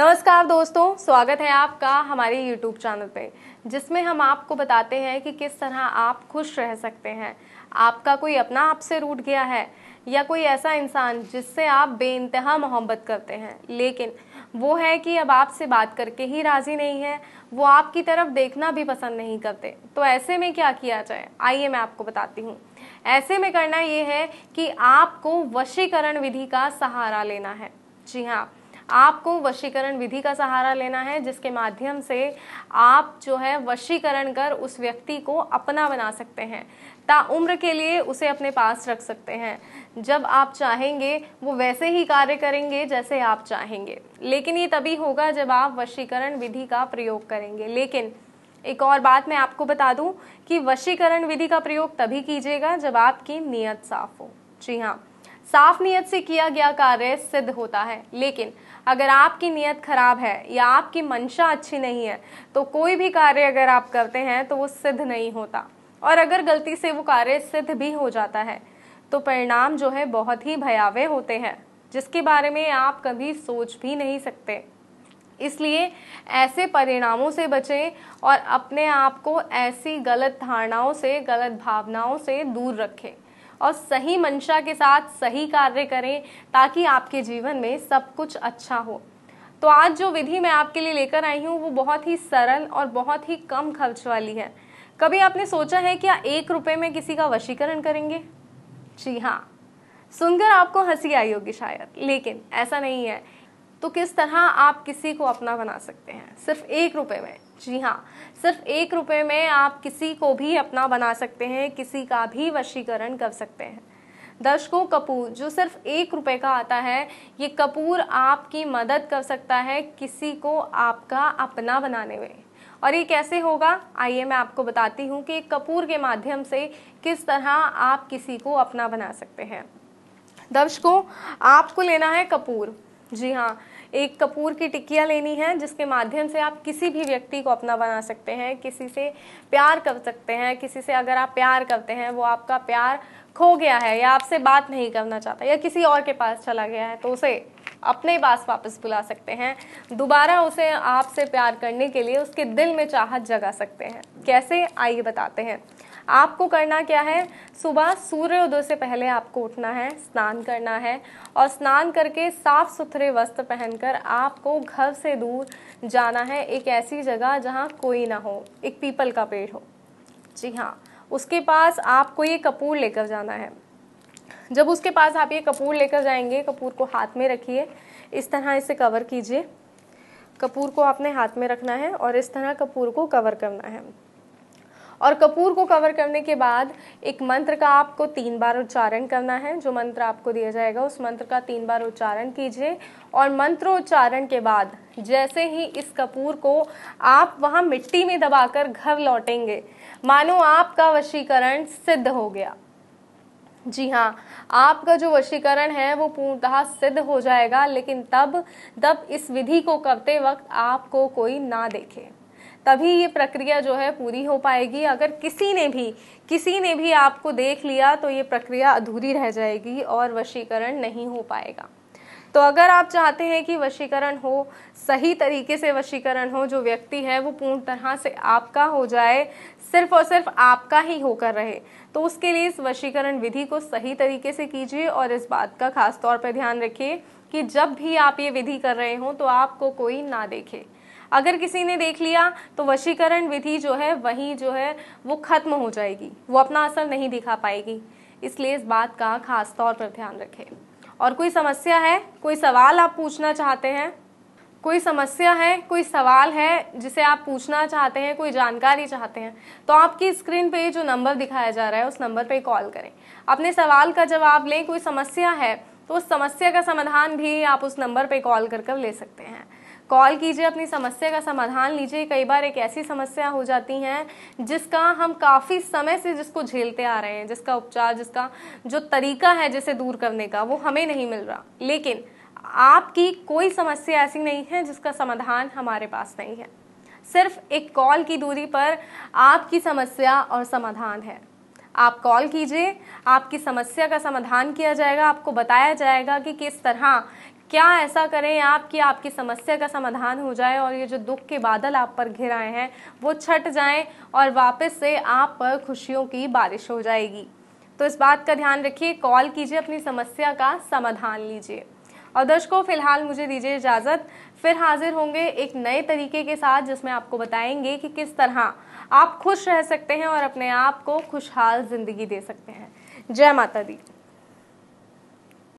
नमस्कार दोस्तों स्वागत है आपका हमारे YouTube चैनल पे जिसमें हम आपको बताते हैं कि किस तरह आप खुश रह सकते हैं आपका कोई अपना आपसे रूट गया है या कोई ऐसा इंसान जिससे आप इंतहा मोहब्बत करते हैं लेकिन वो है कि अब आपसे बात करके ही राज़ी नहीं है वो आपकी तरफ देखना भी पसंद नहीं करते तो ऐसे में क्या किया जाए आइए मैं आपको बताती हूँ ऐसे में करना ये है कि आपको वशीकरण विधि का सहारा लेना है जी हाँ आपको वशीकरण विधि का सहारा लेना है जिसके माध्यम से आप जो है वशीकरण कर उस व्यक्ति को अपना बना सकते हैं ताउम्र के लिए उसे अपने पास रख सकते हैं जब आप चाहेंगे वो वैसे ही कार्य करेंगे जैसे आप चाहेंगे लेकिन ये तभी होगा जब आप वशीकरण विधि का प्रयोग करेंगे लेकिन एक और बात मैं आपको बता दूं कि वशीकरण विधि का प्रयोग तभी कीजिएगा जब आपकी नीयत साफ हो जी हाँ साफ नीयत से किया गया कार्य सिद्ध होता है लेकिन अगर आपकी नीयत खराब है या आपकी मंशा अच्छी नहीं है तो कोई भी कार्य अगर आप करते हैं तो वो सिद्ध नहीं होता और अगर गलती से वो कार्य सिद्ध भी हो जाता है तो परिणाम जो है बहुत ही भयावह होते हैं जिसके बारे में आप कभी सोच भी नहीं सकते इसलिए ऐसे परिणामों से बचें और अपने आप को ऐसी गलत धारणाओं से गलत भावनाओं से दूर रखें और सही मंशा के साथ सही कार्य करें ताकि आपके जीवन में सब कुछ अच्छा हो तो आज जो विधि मैं आपके लिए लेकर आई हूँ वो बहुत ही सरल और बहुत ही कम खर्च वाली है कभी आपने सोचा है क्या एक रुपये में किसी का वशीकरण करेंगे जी हाँ सुनकर आपको हंसी आई होगी शायद लेकिन ऐसा नहीं है तो किस तरह आप किसी को अपना बना सकते हैं सिर्फ एक रुपए में जी हाँ सिर्फ एक रुपये में आप किसी को भी अपना बना सकते हैं किसी का भी वशीकरण कर सकते हैं दर्शकों कपूर जो सिर्फ एक रुपए का आता है ये कपूर आपकी मदद कर सकता है किसी को आपका अपना बनाने में और ये कैसे होगा आइए मैं आपको बताती हूँ कि कपूर के माध्यम से किस तरह आप किसी को अपना बना सकते हैं दर्शकों आपको लेना है कपूर जी हाँ एक कपूर की टिक्किया लेनी है जिसके माध्यम से आप किसी भी व्यक्ति को अपना बना सकते हैं किसी से प्यार कर सकते हैं किसी से अगर आप प्यार करते हैं वो आपका प्यार खो गया है या आपसे बात नहीं करना चाहता या किसी और के पास चला गया है तो उसे अपने पास वापस बुला सकते हैं दोबारा उसे आपसे प्यार करने के लिए उसके दिल में चाहत जगा सकते हैं कैसे आइए बताते हैं आपको करना क्या है सुबह सूर्योदय से पहले आपको उठना है स्नान करना है और स्नान करके साफ सुथरे वस्त्र पहनकर आपको घर से दूर जाना है एक ऐसी जगह जहाँ कोई ना हो एक पीपल का पेड़ हो जी हाँ उसके पास आपको ये कपूर लेकर जाना है जब उसके पास आप ये कपूर लेकर जाएंगे कपूर को हाथ में रखिए इस तरह इसे कवर कीजिए कपूर को आपने हाथ में रखना है और इस तरह कपूर को कवर करना है और कपूर को कवर करने के बाद एक मंत्र का आपको तीन बार उच्चारण करना है जो मंत्र आपको दिया जाएगा उस मंत्र का तीन बार उच्चारण कीजिए और मंत्रोच्चारण के बाद जैसे ही इस कपूर को आप वहाँ मिट्टी में दबाकर घर लौटेंगे मानो आपका वशीकरण सिद्ध हो गया जी हाँ आपका जो वशीकरण है वो पूर्णतः सिद्ध हो जाएगा लेकिन तब तब इस विधि को करते वक्त आपको कोई ना देखे तभी ये प्रक्रिया जो है पूरी हो पाएगी अगर किसी ने भी किसी ने भी आपको देख लिया तो ये प्रक्रिया अधूरी रह जाएगी और वशीकरण नहीं हो पाएगा तो अगर आप चाहते हैं कि वशीकरण हो सही तरीके से वशीकरण हो जो व्यक्ति है वो पूर्ण तरह से आपका हो जाए सिर्फ और सिर्फ आपका ही होकर रहे तो उसके लिए इस वशीकरण विधि को सही तरीके से कीजिए और इस बात का खास तौर पर ध्यान रखिए कि जब भी आप ये विधि कर रहे हों तो आपको कोई ना देखे अगर किसी ने देख लिया तो वशीकरण विधि जो है वही जो है वो खत्म हो जाएगी वो अपना असर नहीं दिखा पाएगी इसलिए इस बात का खास तौर पर ध्यान रखें और कोई समस्या है कोई सवाल आप पूछना चाहते हैं कोई समस्या है कोई सवाल है जिसे आप पूछना चाहते हैं कोई जानकारी चाहते हैं तो आपकी स्क्रीन पे जो नंबर दिखाया जा रहा है उस नंबर पे कॉल करें अपने सवाल का जवाब लें कोई समस्या है तो उस समस्या का समाधान भी आप उस नंबर पे कॉल कर कर ले सकते हैं कॉल कीजिए अपनी समस्या का समाधान लीजिए कई बार एक ऐसी समस्या हो जाती है जिसका हम काफ़ी समय से जिसको झेलते आ रहे हैं जिसका उपचार जिसका जो तरीका है जिसे दूर करने का वो हमें नहीं मिल रहा लेकिन आपकी कोई समस्या ऐसी नहीं है जिसका समाधान हमारे पास नहीं है सिर्फ एक कॉल की दूरी पर आपकी समस्या और समाधान है आप कॉल कीजिए आपकी समस्या का समाधान किया जाएगा आपको बताया जाएगा कि किस तरह क्या ऐसा करें आप कि आपकी समस्या का समाधान हो जाए और ये जो दुख के बादल आप पर घिर आए हैं वो छट जाएं और वापस से आप पर खुशियों की बारिश हो जाएगी तो इस बात का ध्यान रखिए कॉल कीजिए अपनी समस्या का समाधान लीजिए और दर्शकों फिलहाल मुझे दीजिए इजाज़त फिर हाजिर होंगे एक नए तरीके के साथ जिसमें आपको बताएंगे कि किस तरह आप खुश रह सकते हैं और अपने आप को खुशहाल ज़िंदगी दे सकते हैं जय माता दी